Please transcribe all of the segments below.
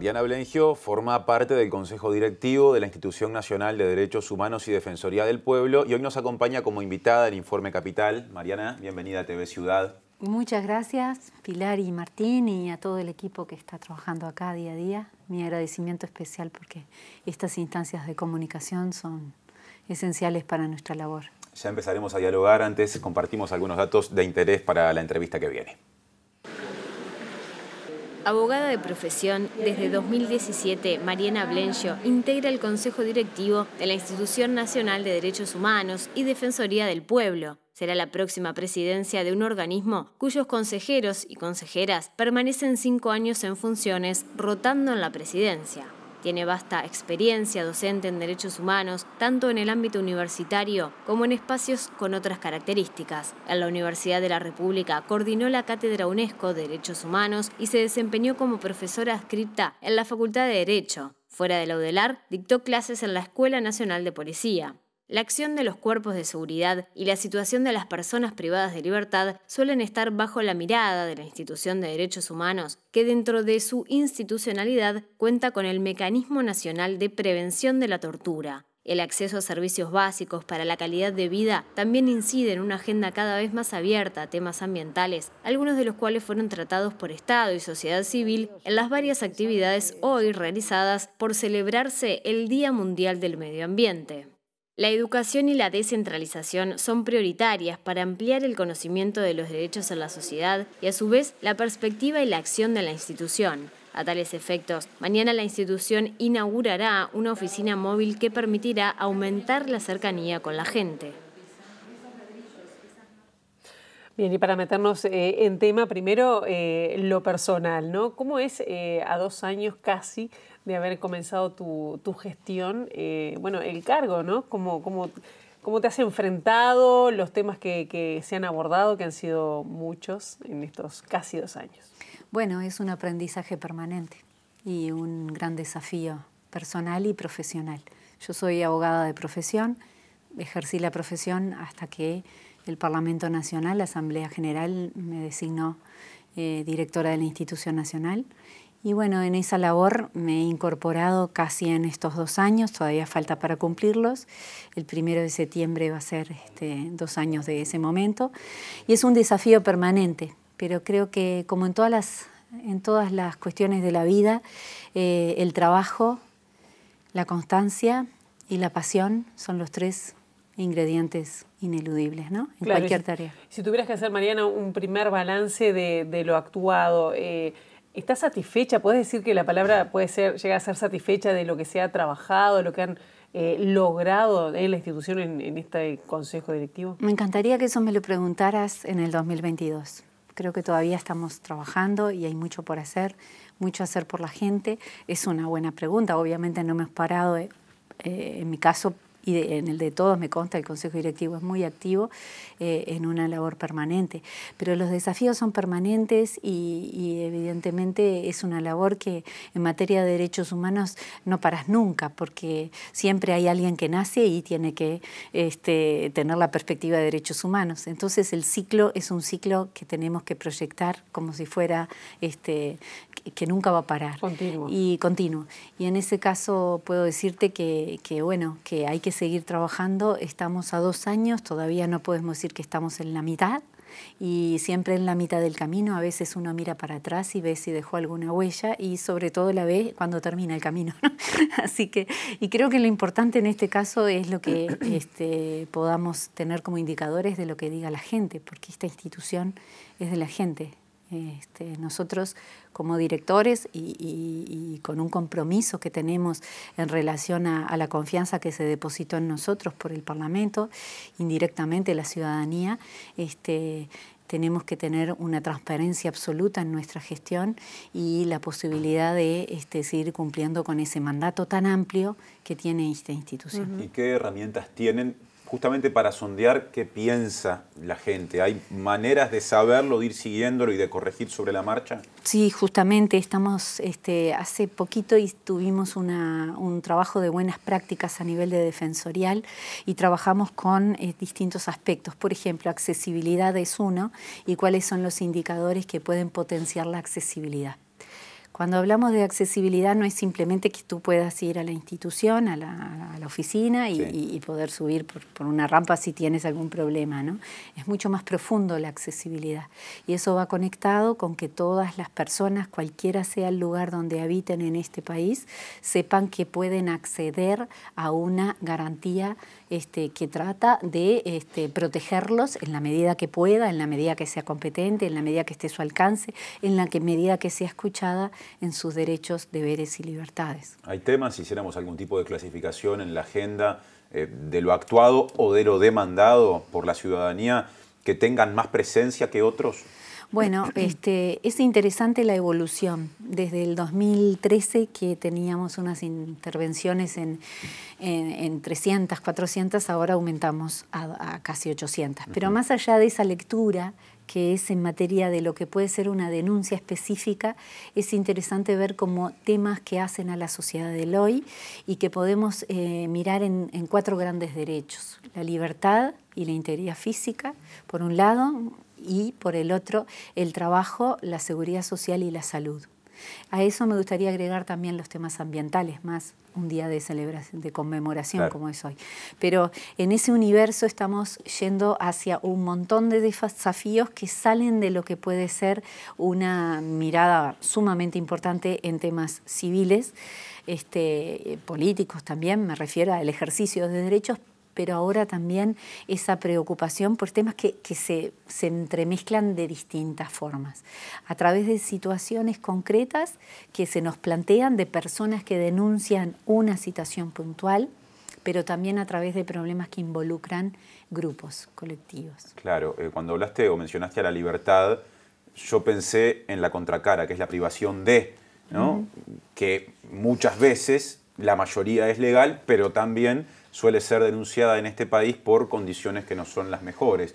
Mariana Blengio forma parte del Consejo Directivo de la Institución Nacional de Derechos Humanos y Defensoría del Pueblo y hoy nos acompaña como invitada en Informe Capital. Mariana, bienvenida a TV Ciudad. Muchas gracias, Pilar y Martín, y a todo el equipo que está trabajando acá día a día. Mi agradecimiento especial porque estas instancias de comunicación son esenciales para nuestra labor. Ya empezaremos a dialogar, antes compartimos algunos datos de interés para la entrevista que viene. Abogada de profesión, desde 2017, Mariana Blencho integra el Consejo Directivo de la Institución Nacional de Derechos Humanos y Defensoría del Pueblo. Será la próxima presidencia de un organismo cuyos consejeros y consejeras permanecen cinco años en funciones, rotando en la presidencia. Tiene vasta experiencia docente en derechos humanos, tanto en el ámbito universitario como en espacios con otras características. En la Universidad de la República coordinó la Cátedra UNESCO de Derechos Humanos y se desempeñó como profesora adscripta en la Facultad de Derecho. Fuera de la UDELAR, dictó clases en la Escuela Nacional de Policía. La acción de los cuerpos de seguridad y la situación de las personas privadas de libertad suelen estar bajo la mirada de la institución de derechos humanos, que dentro de su institucionalidad cuenta con el Mecanismo Nacional de Prevención de la Tortura. El acceso a servicios básicos para la calidad de vida también incide en una agenda cada vez más abierta a temas ambientales, algunos de los cuales fueron tratados por Estado y sociedad civil en las varias actividades hoy realizadas por celebrarse el Día Mundial del Medio Ambiente. La educación y la descentralización son prioritarias para ampliar el conocimiento de los derechos en la sociedad y a su vez la perspectiva y la acción de la institución. A tales efectos, mañana la institución inaugurará una oficina móvil que permitirá aumentar la cercanía con la gente. Bien, y para meternos eh, en tema, primero eh, lo personal, ¿no? ¿Cómo es eh, a dos años casi de haber comenzado tu, gestión, eh, bueno, el cargo, ¿no? Como, ¿Cómo te has enfrentado, los temas que, se han abordado, que han sido muchos en estos casi dos años? Bueno, es un aprendizaje permanente y un gran desafío personal y profesional. Yo soy abogada de profesión, ejercí la profesión hasta que el Parlamento Nacional, la Asamblea General, me designó eh, directora de la institución nacional y bueno, en esa labor me he incorporado casi en estos dos años, todavía falta para cumplirlos. El primero de septiembre va a ser este, dos años de ese momento. Y es un desafío permanente, pero creo que como en todas las, en todas las cuestiones de la vida, eh, el trabajo, la constancia y la pasión son los tres ingredientes ineludibles, ¿no? En cualquier tarea. Si, tuvieras que hacer, Mariana, un primer balance de, lo actuado, eh, ¿Estás satisfecha? ¿Puedes decir que la palabra puede ser, llegar a ser satisfecha de lo que se ha trabajado, de lo que han eh, logrado en la institución en, este consejo directivo? Me encantaría que eso me lo preguntaras en el 2022. Creo que todavía estamos trabajando y hay mucho por hacer, mucho hacer por la gente. Es una buena pregunta. Obviamente no me has parado, eh, en mi caso, y en el de todos me consta, el Consejo Directivo es muy activo eh, en una labor permanente. Pero los desafíos son permanentes y, evidentemente es una labor que en materia de derechos humanos no paras nunca, porque siempre hay alguien que nace y tiene que este, tener la perspectiva de derechos humanos. Entonces el ciclo es un ciclo que tenemos que proyectar como si fuera este, que nunca va a parar. Continuo. Y continuo. Y en ese caso puedo decirte que bueno, que hay que seguir trabajando. Estamos a dos años, todavía no podemos decir que estamos en la mitad y siempre en la mitad del camino a veces uno mira para atrás y ve si dejó alguna huella y sobre todo la ve cuando termina el camino. Así que, y creo que lo importante en este caso es lo que este, podamos tener como indicadores de lo que diga la gente, porque esta institución es de la gente, este, nosotros como directores y, con un compromiso que tenemos en relación a, la confianza que se depositó en nosotros por el Parlamento, indirectamente la ciudadanía, este, tenemos que tener una transparencia absoluta en nuestra gestión y la posibilidad de este, seguir cumpliendo con ese mandato tan amplio que tiene esta institución. ¿Y qué herramientas tienen justamente para sondear qué piensa la gente. ¿Hay maneras de saberlo, de ir siguiéndolo y de corregir sobre la marcha? Sí, justamente estamos, este, hace poquito y tuvimos un trabajo de buenas prácticas a nivel de defensorial y trabajamos con eh, distintos aspectos. Por ejemplo, accesibilidad es uno y cuáles son los indicadores que pueden potenciar la accesibilidad. Cuando hablamos de accesibilidad no es simplemente que tú puedas ir a la institución, a la, oficina y, poder subir por, una rampa si tienes algún problema, ¿no? Es mucho más profundo la accesibilidad y eso va conectado con que todas las personas, cualquiera sea el lugar donde habiten en este país, sepan que pueden acceder a una garantía este, que trata de este, protegerlos en la medida que pueda, en la medida que sea competente, en la medida que esté a su alcance, en la que, medida que sea escuchada en sus derechos, deberes y libertades. ¿Hay temas, si hiciéramos algún tipo de clasificación en la agenda eh, de lo actuado o de lo demandado por la ciudadanía, que tengan más presencia que otros? Bueno, este, es interesante la evolución. Desde el 2013 que teníamos unas intervenciones en, 300, 400, ahora aumentamos a, casi 800. Pero más allá de esa lectura que es en materia de lo que puede ser una denuncia específica, es interesante ver como temas que hacen a la sociedad del hoy y que podemos eh, mirar en, en cuatro grandes derechos. La libertad y la integridad física, por un lado, y por el otro el trabajo, la seguridad social y la salud. A eso me gustaría agregar también los temas ambientales, más un día de celebración, de conmemoración como es hoy. Pero en ese universo estamos yendo hacia un montón de desafíos que salen de lo que puede ser una mirada sumamente importante en temas civiles, este, políticos también, me refiero al ejercicio de derechos, pero ahora también esa preocupación por temas que, se, se, entremezclan de distintas formas, a través de situaciones concretas que se nos plantean de personas que denuncian una situación puntual, pero también a través de problemas que involucran grupos colectivos. Claro, eh, cuando hablaste o mencionaste a la libertad, yo pensé en la contracara, que es la privación de, ¿no? que muchas veces la mayoría es legal, pero también suele ser denunciada en este país por condiciones que no son las mejores.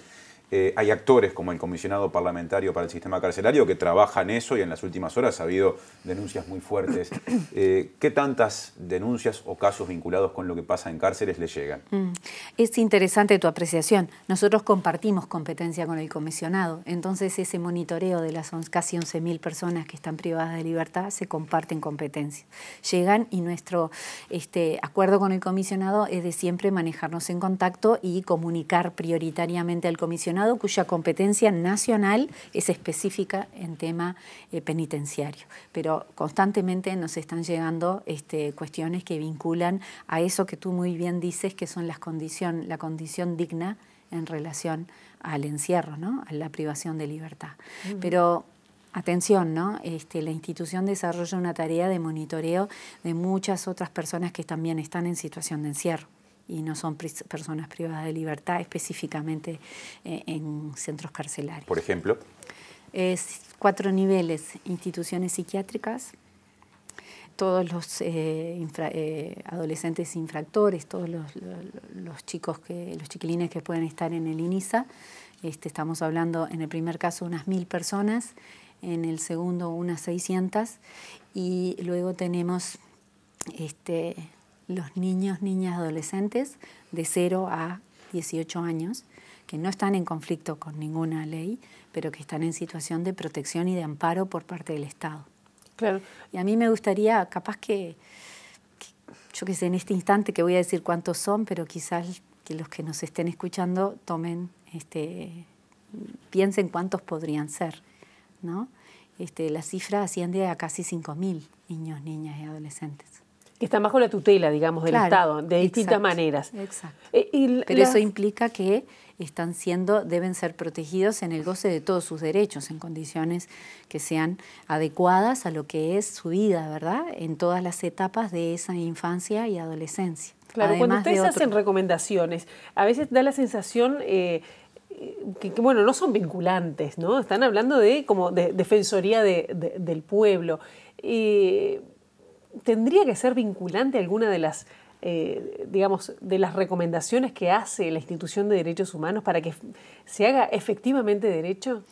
Eh, hay actores como el comisionado parlamentario para el sistema carcelario que trabajan eso y en las últimas horas ha habido denuncias muy fuertes. Eh, ¿Qué tantas denuncias o casos vinculados con lo que pasa en cárceles le llegan? Mm, es interesante tu apreciación. Nosotros compartimos competencia con el comisionado, entonces ese monitoreo de las casi 11.000 personas que están privadas de libertad se comparten competencia. Llegan y nuestro este, acuerdo con el comisionado es de siempre manejarnos en contacto y comunicar prioritariamente al comisionado cuya competencia nacional es específica en tema eh, penitenciario. Pero constantemente nos están llegando este, cuestiones que vinculan a eso que tú muy bien dices, que son las condición, la condición digna en relación al encierro, ¿no? a la privación de libertad. Mm. Pero atención, ¿no? Este, la institución desarrolla una tarea de monitoreo de muchas otras personas que también están en situación de encierro y no son personas privadas de libertad específicamente eh, en centros carcelarios. Por ejemplo. Es cuatro niveles, instituciones psiquiátricas, todos los eh, eh, adolescentes infractores, todos los, los, chicos que, los chiquilines que pueden estar en el INISA. Este, estamos hablando en el primer caso unas mil personas, en el segundo unas 600 y luego tenemos este, los niños, niñas, adolescentes de 0 a 18 años, que no están en conflicto con ninguna ley, pero que están en situación de protección y de amparo por parte del Estado. Claro. Y a mí me gustaría, capaz que, yo que sé, en este instante que voy a decir cuántos son, pero quizás que los que nos estén escuchando tomen, este, piensen cuántos podrían ser, ¿no? Este, la cifra asciende a casi 5.000 niños, niñas y adolescentes que están bajo la tutela, digamos, del Estado, de distintas maneras. Exacto. Eh, Pero eso implica que están siendo, deben ser protegidos en el goce de todos sus derechos, en condiciones que sean adecuadas a lo que es su vida, ¿verdad? En todas las etapas de esa infancia y adolescencia. Claro, cuando ustedes hacen recomendaciones, a veces da la sensación... Eh, que, bueno, no son vinculantes, ¿no? Están hablando de como de, defensoría del pueblo. y eh, tendría que ser vinculante alguna de las, eh, de las recomendaciones que hace la institución de derechos humanos para que se haga efectivamente derecho?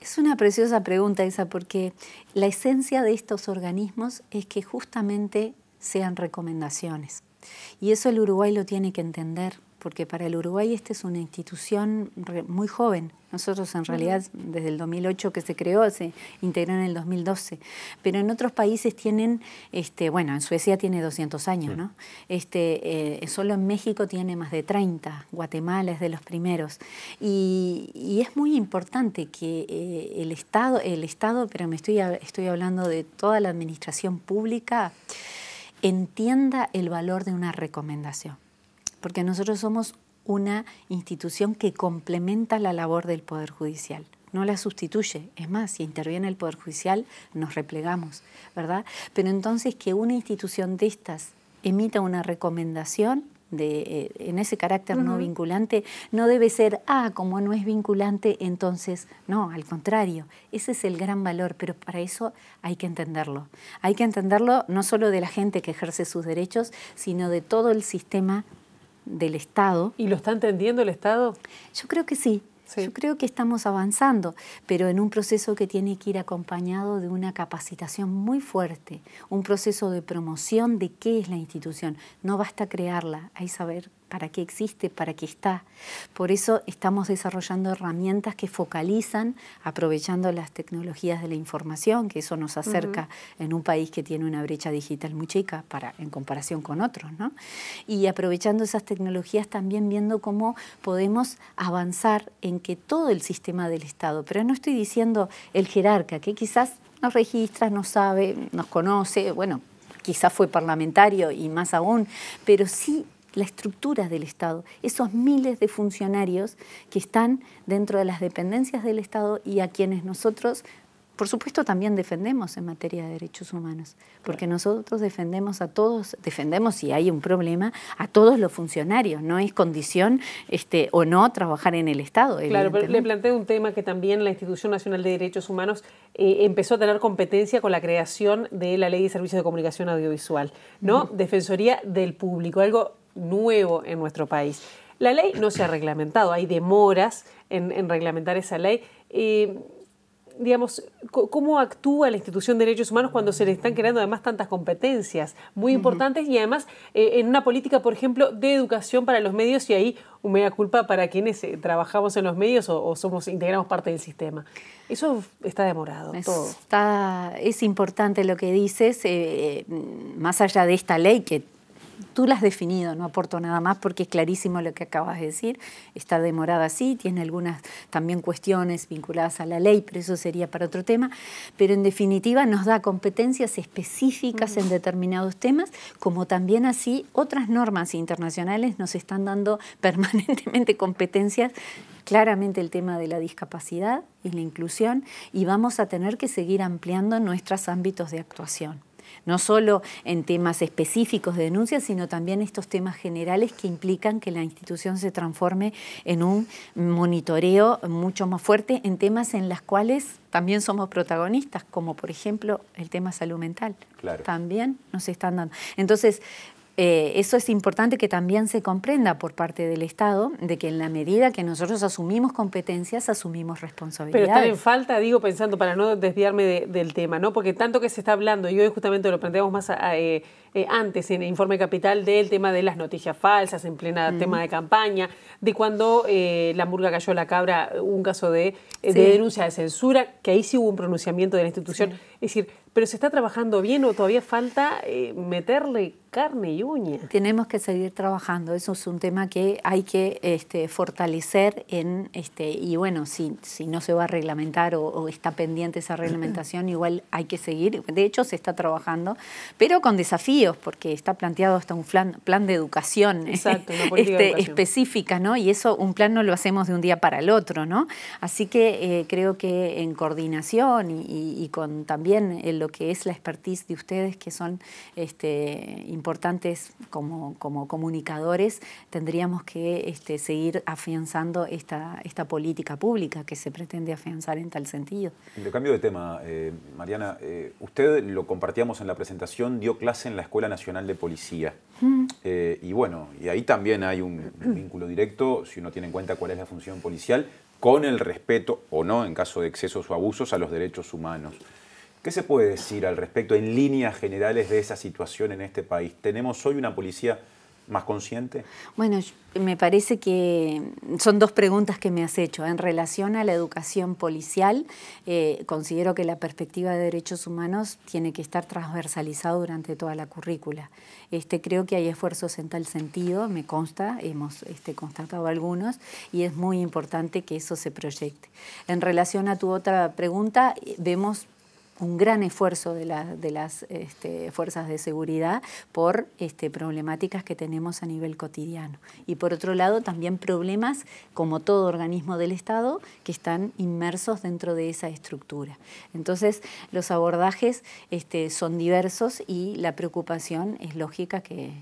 Es una preciosa pregunta esa, porque la esencia de estos organismos es que justamente sean recomendaciones. Y eso el Uruguay lo tiene que entender porque para el Uruguay esta es una institución muy joven. Nosotros en realidad desde el 2008 que se creó, se integró en el 2012, pero en otros países tienen, este, bueno, en Suecia tiene 200 años, ¿no? Este, eh, solo en México tiene más de 30, Guatemala es de los primeros. Y, es muy importante que eh, el, Estado, el Estado, pero me estoy, estoy hablando de toda la administración pública, entienda el valor de una recomendación porque nosotros somos una institución que complementa la labor del Poder Judicial no la sustituye. Es más, si interviene el Poder Judicial, nos replegamos, ¿verdad? Pero entonces que una institución de estas emita una recomendación de, eh, en ese carácter no vinculante, no debe ser, ah, como no es vinculante, entonces, no, al contrario, ese es el gran valor, pero para eso hay que entenderlo. Hay que entenderlo no solo de la gente que ejerce sus derechos, sino de todo el sistema del Estado. ¿Y lo está entendiendo el Estado? Yo creo que sí. Yo creo que estamos avanzando, pero en un proceso que tiene que ir acompañado de una capacitación muy fuerte, un proceso de promoción de qué es la institución. No basta crearla, hay saber para qué existe, para qué está. Por eso estamos desarrollando herramientas que focalizan, aprovechando las tecnologías de la información, que eso nos acerca en un país que tiene una brecha digital muy chica para, en comparación con otros, ¿no? Y aprovechando esas tecnologías también viendo cómo podemos avanzar en que todo el sistema del Estado, pero no estoy diciendo el jerarca, que quizás nos registra, nos sabe, nos conoce, bueno, quizás fue parlamentario y más aún, pero sí la estructura del Estado, esos miles de funcionarios que están dentro de las dependencias del Estado y a quienes nosotros, por supuesto, también defendemos en materia de derechos humanos, porque nosotros defendemos a todos, defendemos si hay un problema, a todos los funcionarios, no es condición este, o no trabajar en el Estado. Claro, pero le planteo un tema que también la Institución Nacional de Derechos Humanos eh, empezó a tener competencia con la creación de la Ley de Servicios de Comunicación Audiovisual, ¿no? Defensoría del Público, algo nuevo en nuestro país. La ley no se ha reglamentado, hay demoras en, reglamentar esa ley. Eh, digamos, cómo actúa la institución de derechos humanos cuando se le están creando además tantas competencias muy importantes y además eh, en una política, por ejemplo, de educación para los medios y ahí un culpa para quienes eh, trabajamos en los medios o, somos integramos parte del sistema. Eso está demorado. Es, Está, es importante lo que dices, más allá de esta ley que tú la has definido, no aporto nada más porque es clarísimo lo que acabas de decir, está demorada así, tiene algunas también cuestiones vinculadas a la ley, pero eso sería para otro tema, pero en definitiva nos da competencias específicas en mm. determinados temas, como también así otras normas internacionales nos están dando permanentemente competencias claramente el tema de la discapacidad y la inclusión y vamos a tener que seguir ampliando nuestros ámbitos de actuación no solo en temas específicos de denuncia, sino también estos temas generales que implican que la institución se transforme en un monitoreo mucho más fuerte en temas en los cuales también somos protagonistas, como por ejemplo el tema salud mental. Claro. También nos están dando. Entonces, eh, eso es importante que también se comprenda por parte del Estado, de que en la medida que nosotros asumimos competencias, asumimos responsabilidades. Pero está en falta, digo, pensando para no desviarme del tema, ¿no? Porque tanto que se está hablando, y hoy justamente lo planteamos más a, eh, eh, antes en el informe capital del tema de las noticias falsas en plena tema de campaña, de cuando eh, la hamburga cayó la cabra, un caso de, eh, denuncia de censura, que ahí sí hubo un pronunciamiento de la institución. Es decir, ¿pero se está trabajando bien o todavía falta meterle carne y uña? Tenemos que seguir trabajando, eso es un tema que hay que este, fortalecer en, este, y bueno, si, si no se va a reglamentar o, o está pendiente esa reglamentación, igual hay que seguir, de hecho se está trabajando, pero con desafíos porque está planteado hasta un plan, de este, educación, específica, ¿no? Y eso, un plan no lo hacemos de un día para el otro, ¿no? Así que eh, creo que en coordinación y, con también en eh, lo que es la expertise de ustedes, que son este, importantes como, como comunicadores, tendríamos que este, seguir afianzando esta, esta política pública que se pretende afianzar en tal sentido. Le cambio de tema, eh, Mariana. usted lo compartíamos en la presentación, dio clase en la Escuela Nacional de Policía. Mm. Eh, y bueno, y ahí también hay un mm. vínculo directo, si uno tiene en cuenta cuál es la función policial, con el respeto o no, en caso de excesos o abusos, a los derechos humanos. ¿Qué se puede decir al respecto en líneas generales de esa situación en este país? ¿Tenemos hoy una policía más consciente? Bueno, me parece que son dos preguntas que me has hecho. En relación a la educación policial, eh, considero que la perspectiva de derechos humanos tiene que estar transversalizada durante toda la currícula. Este, creo que hay esfuerzos en tal sentido, me consta, hemos este, constatado algunos, y es muy importante que eso se proyecte. En relación a tu otra pregunta, eh, vemos un gran esfuerzo de, las este, fuerzas de seguridad por este, problemáticas que tenemos a nivel cotidiano. Y por otro lado, también problemas, como todo organismo del Estado, que están inmersos dentro de esa estructura. Entonces, los abordajes este, son diversos y la preocupación es lógica que,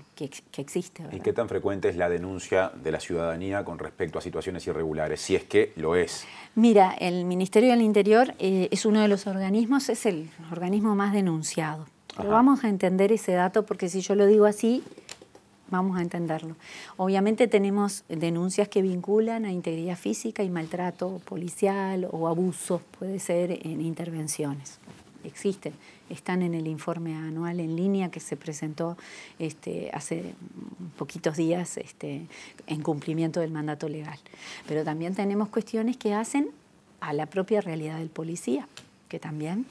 existe. ¿Y qué tan frecuente es la denuncia de la ciudadanía con respecto a situaciones irregulares, si es que lo es? Mira, el Ministerio del Interior eh, es uno de los organismos, es el el organismo más denunciado. Pero vamos a entender ese dato porque si yo lo digo así, vamos a entenderlo. Obviamente tenemos denuncias que vinculan a integridad física y maltrato policial o abuso, puede ser en intervenciones. Existen, están en el informe anual en línea que se presentó este, hace poquitos días este, en cumplimiento del mandato legal. Pero también tenemos cuestiones que hacen a la propia realidad del policía, que también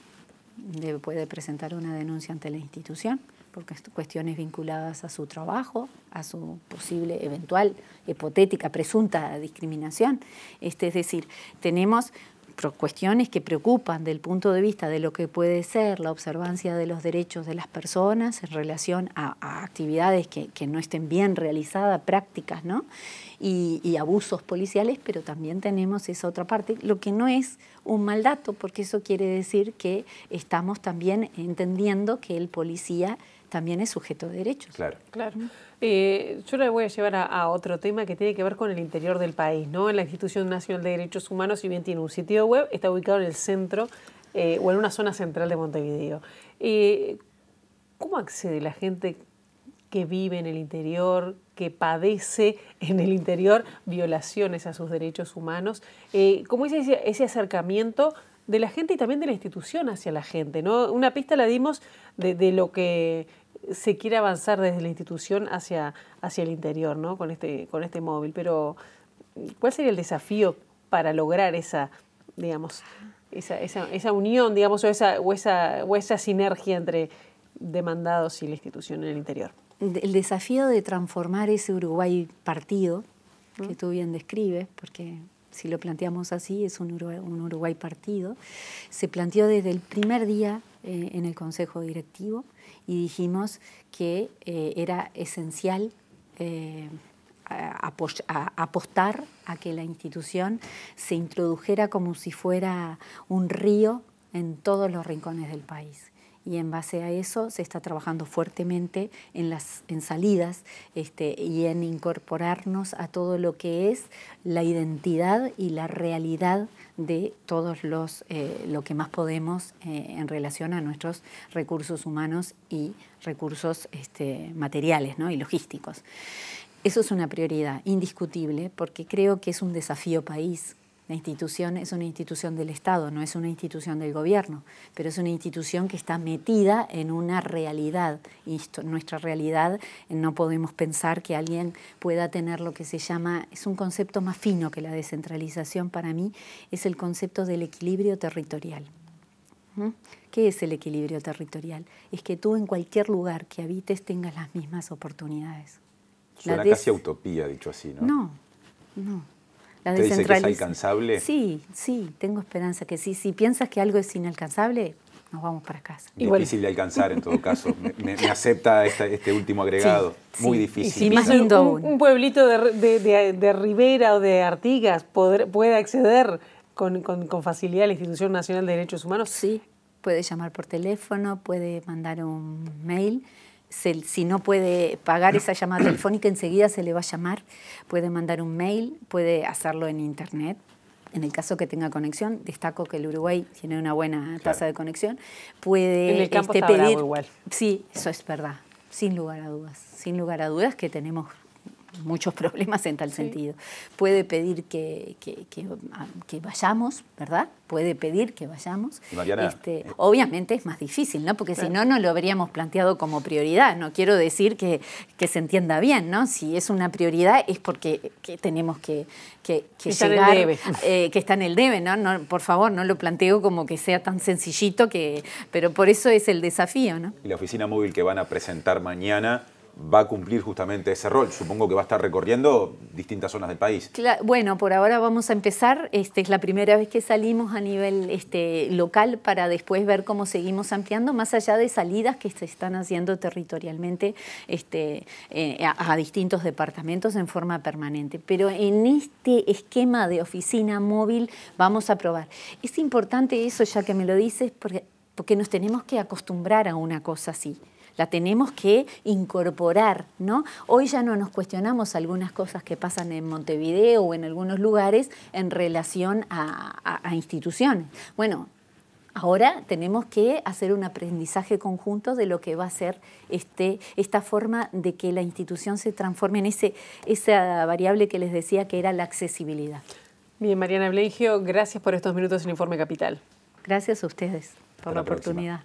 puede presentar una denuncia ante la institución porque cuestiones vinculadas a su trabajo, a su posible, eventual, hipotética, presunta discriminación. Este, es decir, tenemos cuestiones que preocupan del punto de vista de lo que puede ser la observancia de los derechos de las personas en relación a, actividades que, no estén bien realizadas, prácticas, ¿no? Y, y, abusos policiales, pero también tenemos esa otra parte, lo que no es un mal dato, porque eso quiere decir que estamos también entendiendo que el policía también es sujeto de derechos. Claro. claro. Eh, yo le voy a llevar a, otro tema que tiene que ver con el interior del país. ¿no? La Institución Nacional de Derechos Humanos, si bien tiene un sitio web, está ubicado en el centro eh, o en una zona central de Montevideo. Eh, ¿Cómo accede la gente que vive en el interior, que padece en el interior violaciones a sus derechos humanos? ¿Cómo es ese, acercamiento? de la gente y también de la institución hacia la gente. ¿no? Una pista la dimos de lo que se quiere avanzar desde la institución hacia, hacia el interior, ¿no? Con este, con este móvil. Pero, ¿cuál sería el desafío para lograr esa, digamos, esa, unión, digamos, o esa, esa, sinergia entre demandados y la institución en el interior? El desafío de transformar ese Uruguay partido, ¿Mm? que tú bien describes, porque si lo planteamos así, es un un Uruguay partido, se planteó desde el primer día eh, en el Consejo Directivo y dijimos que eh, era esencial eh, apostar a que la institución se introdujera como si fuera un río en todos los rincones del país y en base a eso se está trabajando fuertemente en las en salidas este, y en incorporarnos a todo lo que es la identidad y la realidad de todos los eh, lo que más podemos eh, en relación a nuestros recursos humanos y recursos este, materiales ¿no? y logísticos. Eso es una prioridad indiscutible porque creo que es un desafío país la institución es una institución del Estado, no es una institución del gobierno, pero es una institución que está metida en una realidad. Y nuestra realidad eh, no podemos pensar que alguien pueda tener lo que se llama, es un concepto más fino que la descentralización para mí, es el concepto del equilibrio territorial. ¿Mm? ¿Qué es el equilibrio territorial? Es que tú en cualquier lugar que habites tengas las mismas oportunidades. Suena casi utopía, dicho así, ¿no? No, no que es alcanzable? Sí, sí, tengo esperanza que sí. Si piensas que algo es inalcanzable, nos vamos para casa. Difícil de alcanzar en todo caso. me, acepta este, este último agregado. Muy difícil. Sí, un, pueblito de, de, Rivera o de Artigas puede acceder con, facilidad a la Institución Nacional de Derechos Humanos. Sí, puede llamar por teléfono, puede mandar un mail si no puede pagar esa llamada telefónica, enseguida se le va a llamar, puede mandar un mail, puede hacerlo en internet. En el caso que tenga conexión, destaco que el Uruguay tiene una buena tasa de conexión, puede en este, pedir... Igual. Sí, eso es verdad, sin lugar a dudas, sin lugar a dudas que tenemos muchos problemas en tal sentido. Puede pedir que, que, ah, que, vayamos, ¿verdad? Puede pedir que vayamos. Este, obviamente es más difícil, ¿no? Porque si no, no lo habríamos planteado como prioridad. No quiero decir que, se entienda bien, ¿no? Si es una prioridad es porque tenemos que, que, llegar... Debe. Eh, que está en el debe, ¿no? ¿no? Por favor, no lo planteo como que sea tan sencillito que... Pero por eso es el desafío, ¿no? Y la oficina móvil que van a presentar mañana va a cumplir justamente ese rol. Supongo que va a estar recorriendo distintas zonas del país. bueno, por ahora vamos a empezar. Este es la primera vez que salimos a nivel este, local para después ver cómo seguimos ampliando, más allá de salidas que se están haciendo territorialmente este, eh, a, a, distintos departamentos en forma permanente. Pero en este esquema de oficina móvil vamos a probar. Es importante eso, ya que me lo dices, porque, porque nos tenemos que acostumbrar a una cosa así la tenemos que incorporar, ¿no? Hoy ya no nos cuestionamos algunas cosas que pasan en Montevideo o en algunos lugares en relación a, instituciones. Bueno, Ahora tenemos que hacer un aprendizaje conjunto de lo que va a ser este, esta forma de que la institución se transforme en ese, esa variable que les decía que era la accesibilidad. Bien, Mariana Blengio, gracias por estos minutos en Informe Capital. Gracias a ustedes por la oportunidad.